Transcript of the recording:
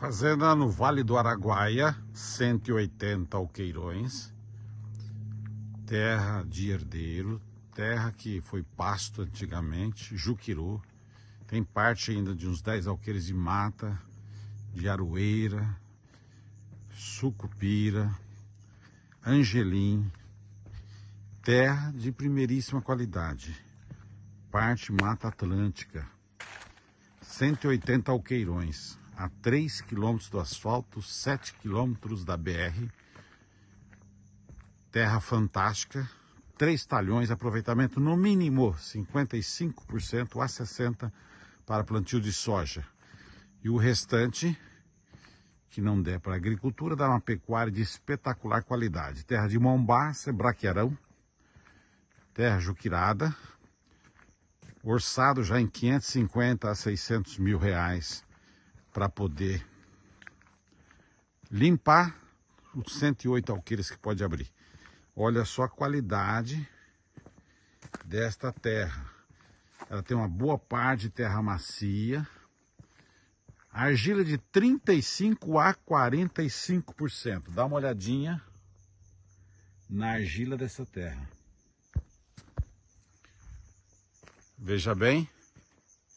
Fazenda no Vale do Araguaia, 180 alqueirões, terra de herdeiro, terra que foi pasto antigamente, juquiru, tem parte ainda de uns 10 alqueires de mata, de aroeira, sucupira, angelim, terra de primeiríssima qualidade, parte mata atlântica, 180 alqueirões a 3 quilômetros do asfalto, 7 quilômetros da BR. Terra fantástica, três talhões, aproveitamento no mínimo 55% a 60% para plantio de soja. E o restante, que não der para agricultura, dá uma pecuária de espetacular qualidade. Terra de Mombaça, Braquiarão, terra juquirada, orçado já em 550 a 600 mil reais para poder limpar os 108 alqueires que pode abrir. Olha só a qualidade desta terra. Ela tem uma boa parte de terra macia. Argila é de 35 a 45%. Dá uma olhadinha na argila dessa terra. Veja bem.